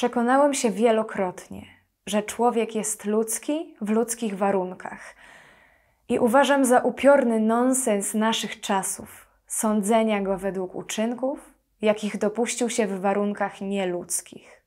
Przekonałem się wielokrotnie, że człowiek jest ludzki w ludzkich warunkach. I uważam za upiorny nonsens naszych czasów sądzenia go według uczynków, jakich dopuścił się w warunkach nieludzkich.